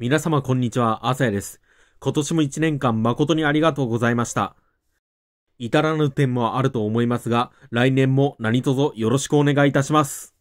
皆様こんにちは、朝やです。今年も1年間誠にありがとうございました。至らぬ点もあると思いますが、来年も何卒よろしくお願いいたします。